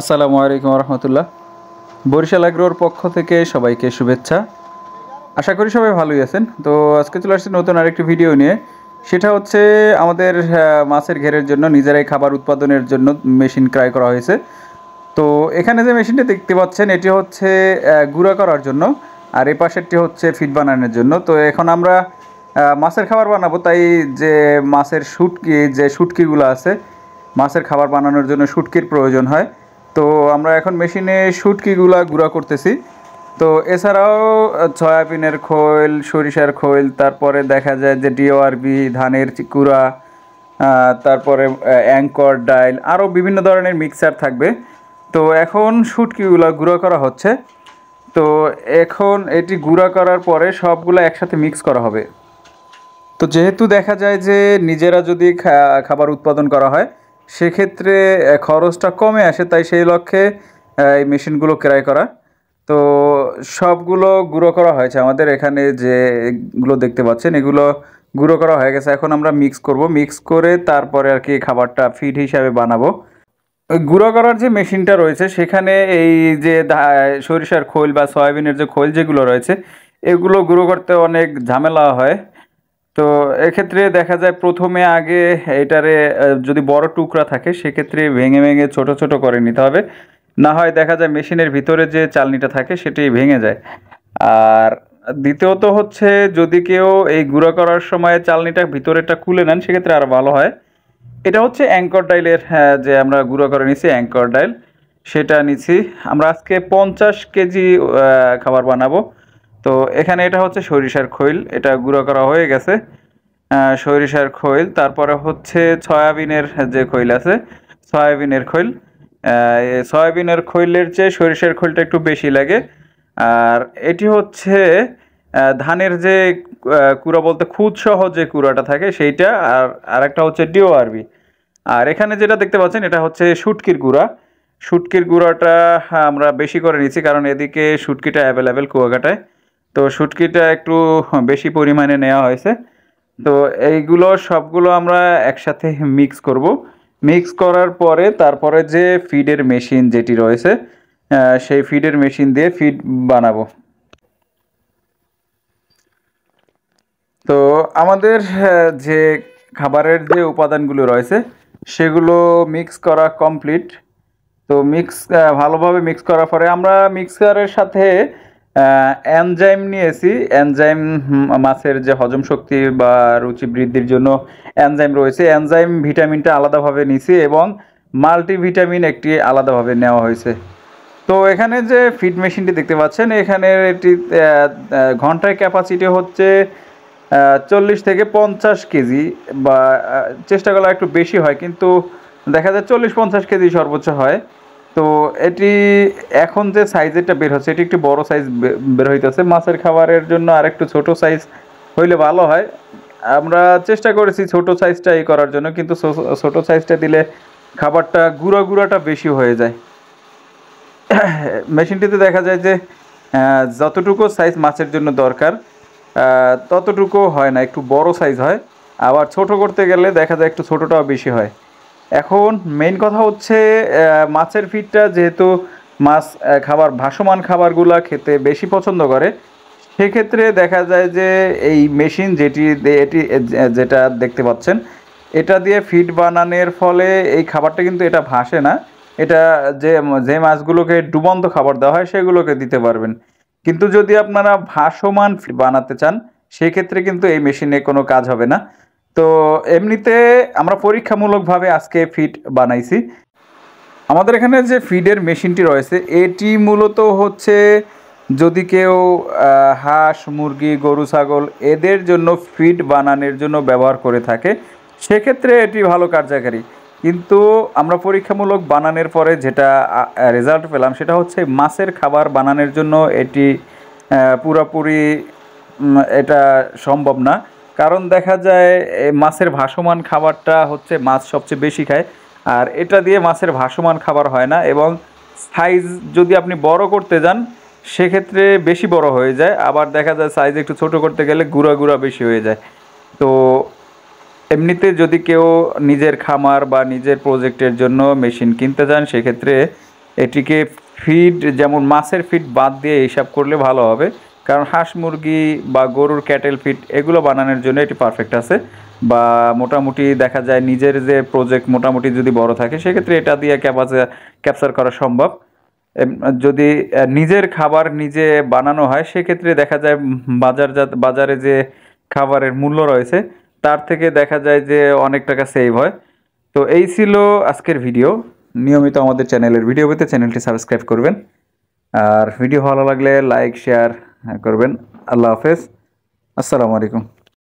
আসসালামু আলাইকুম রহমতুল্লাহ বরিশাল আগ্রহর পক্ষ থেকে সবাইকে শুভেচ্ছা আশা করি সবাই ভালোই আছেন তো আজকে চলে আসছি নতুন আরেকটি ভিডিও নিয়ে সেটা হচ্ছে আমাদের মাছের ঘেরের জন্য নিজেরাই খাবার উৎপাদনের জন্য মেশিন ক্রয় করা হয়েছে তো এখানে যে মেশিনটি দেখতে পাচ্ছেন এটি হচ্ছে গুঁড়া করার জন্য আর এ পাশেরটি হচ্ছে ফিড বানানোর জন্য তো এখন আমরা মাছের খাবার বানাবো তাই যে মাছের শুটকি যে শুটকিগুলো আছে মাছের খাবার বানানোর জন্য শুটকির প্রয়োজন হয় তো আমরা এখন মেশিনে শুটকিগুলা গুঁড়া করতেছি তো এছাড়াও সয়াবিনের খোল সরিষার খোল তারপরে দেখা যায় যে ডিওআরবি ধানের কুড়া তারপরে অ্যাঙ্কর ডাইল আরও বিভিন্ন ধরনের মিক্সার থাকবে তো এখন শুটকিগুলো গুঁড়া করা হচ্ছে তো এখন এটি গুঁড়া করার পরে সবগুলো একসাথে মিক্স করা হবে তো যেহেতু দেখা যায় যে নিজেরা যদি খাবার উৎপাদন করা হয় সেক্ষেত্রে খরচটা কমে আসে তাই সেই লক্ষ্যে এই মেশিনগুলো ক্রয় করা তো সবগুলো গুঁড়ো করা হয়েছে আমাদের এখানে যেগুলো দেখতে পাচ্ছেন এগুলো গুঁড়ো করা হয়ে গেছে এখন আমরা মিক্স করব মিক্স করে তারপরে আর কি খাবারটা ফিড হিসাবে বানাবো গুঁড়ো করার যে মেশিনটা রয়েছে সেখানে এই যে সরিষার খোল বা সয়াবিনের যে খোল যেগুলো রয়েছে এগুলো গুঁড়ো করতে অনেক ঝামেলা হয় তো এক্ষেত্রে দেখা যায় প্রথমে আগে এটারে যদি বড় টুকরা থাকে সেক্ষেত্রে ভেঙে ভেঙে ছোট ছোট করে নিতে হবে না হয় দেখা যায় মেশিনের ভিতরে যে চালনিটা থাকে সেটি ভেঙে যায় আর দ্বিতীয়ত হচ্ছে যদি কেউ এই গুঁড়া করার সময় চালনিটা ভিতরেটা খুলে নেন সেক্ষেত্রে আরও ভালো হয় এটা হচ্ছে অ্যাঙ্কর ডাইলের হ্যাঁ, যে আমরা গুঁড়ো করে নিছি অ্যাঙ্কর ডাইল সেটা নিছি আমরা আজকে পঞ্চাশ কেজি খাবার বানাবো তো এখানে এটা হচ্ছে সরিষার খৈল এটা গুঁড়ো করা হয়ে গেছে সরিষার খৈল তারপরে হচ্ছে সয়াবিনের যে খৈল আছে সয়াবিনের খৈল সয়াবিনের খৈলের চেয়ে সরিষার খৈলটা একটু বেশি লাগে আর এটি হচ্ছে ধানের যে কুড়া বলতে খুদসহ যে কুড়াটা থাকে সেইটা আর আরেকটা হচ্ছে আরবি আর এখানে যেটা দেখতে পাচ্ছেন এটা হচ্ছে শুটকির গুঁড়া শুটকির গুঁড়াটা আমরা বেশি করে নিচ্ছি কারণ এদিকে শুটকিটা অ্যাভেলেবেল কুয়াকাটায় তো শুটকিটা একটু বেশি পরিমাণে নেওয়া হয়েছে তো এইগুলো সবগুলো আমরা একসাথে মিক্স করব মিক্স করার পরে তারপরে যে ফিডের মেশিন যেটি রয়েছে সেই ফিডের মেশিন দিয়ে ফিড বানাবো তো আমাদের যে খাবারের যে উপাদানগুলো রয়েছে সেগুলো মিক্স করা কমপ্লিট তো মিক্স ভালোভাবে মিক্স করার পরে আমরা মিক্সারের সাথে এনজাইম নিয়েছি এনজাইম মাছের যে হজম শক্তি বা রুচি বৃদ্ধির জন্য এনজাইম রয়েছে এনজাইম ভিটামিনটা আলাদাভাবে নিছি এবং মাল্টিভিটামিন একটি আলাদাভাবে নেওয়া হয়েছে তো এখানে যে ফিড মেশিনটি দেখতে পাচ্ছেন এখানে এটি ঘন্টার ক্যাপাসিটি হচ্ছে চল্লিশ থেকে পঞ্চাশ কেজি বা চেষ্টা করা একটু বেশি হয় কিন্তু দেখা যায় চল্লিশ পঞ্চাশ কেজি সর্বোচ্চ হয় তো এটি এখন যে সাইজেরটা বের হচ্ছে এটি একটি বড় সাইজ বের হইতেছে মাছের খাবারের জন্য আর একটু ছোটো সাইজ হইলে ভালো হয় আমরা চেষ্টা করেছি ছোট সাইজটা এই করার জন্য কিন্তু ছোট সাইজটা দিলে খাবারটা গুঁড়া গুঁড়াটা বেশি হয়ে যায় মেশিনটিতে দেখা যায় যে যতটুকু সাইজ মাছের জন্য দরকার ততটুকু হয় না একটু বড় সাইজ হয় আবার ছোট করতে গেলে দেখা যায় একটু ছোটোটাও বেশি হয় এখন মেইন কথা হচ্ছে মাছের ফিডটা যেহেতু মাছ খাবার ভাসমান খাবারগুলো খেতে বেশি পছন্দ করে সেক্ষেত্রে দেখা যায় যে এই মেশিন যেটি এটি যেটা দেখতে পাচ্ছেন এটা দিয়ে ফিড বানানোর ফলে এই খাবারটা কিন্তু এটা ভাসে না এটা যে যে মাছগুলোকে ডুবন্ত খাবার দেওয়া হয় সেগুলোকে দিতে পারবেন কিন্তু যদি আপনারা ভাসমান বানাতে চান সেক্ষেত্রে কিন্তু এই মেশিনে কোনো কাজ হবে না তো এমনিতে আমরা পরীক্ষামূলকভাবে আজকে ফিড বানাইছি আমাদের এখানে যে ফিডের মেশিনটি রয়েছে এটি মূলত হচ্ছে যদি কেউ হাঁস মুরগি গরু ছাগল এদের জন্য ফিড বানানোর জন্য ব্যবহার করে থাকে সেক্ষেত্রে এটি ভালো কার্যকারী কিন্তু আমরা পরীক্ষামূলক বানানোর পরে যেটা রেজাল্ট পেলাম সেটা হচ্ছে মাছের খাবার বানানোর জন্য এটি পুরোপুরি এটা সম্ভব না কারণ দেখা যায় মাছের ভাসমান খাবারটা হচ্ছে মাছ সবচেয়ে বেশি খায় আর এটা দিয়ে মাছের ভাসমান খাবার হয় না এবং সাইজ যদি আপনি বড় করতে যান সেক্ষেত্রে বেশি বড় হয়ে যায় আবার দেখা যায় সাইজ একটু ছোট করতে গেলে গুঁড়া গুঁড়া বেশি হয়ে যায় তো এমনিতে যদি কেউ নিজের খামার বা নিজের প্রজেক্টের জন্য মেশিন কিনতে চান সেক্ষেত্রে এটিকে ফিড যেমন মাছের ফিড বাদ দিয়ে হিসাব করলে ভালো হবে কারণ হাঁস মুরগি বা গরুর ক্যাটেল ফিট এগুলো বানানোর জন্য এটি পারফেক্ট আছে বা মোটামুটি দেখা যায় নিজের যে প্রজেক্ট মোটামুটি যদি বড় থাকে সেক্ষেত্রে এটা দিয়ে ক্যাপাচা ক্যাপচার করা সম্ভব যদি নিজের খাবার নিজে বানানো হয় সেক্ষেত্রে দেখা যায় বাজারজাত বাজারে যে খাবারের মূল্য রয়েছে তার থেকে দেখা যায় যে অনেক টাকা সেভ হয় তো এই ছিল আজকের ভিডিও নিয়মিত আমাদের চ্যানেলের ভিডিও পেতে চ্যানেলটি সাবস্ক্রাইব করবেন আর ভিডিও ভালো লাগলে লাইক শেয়ার करबें आल्ला हाफिज़ असलकुम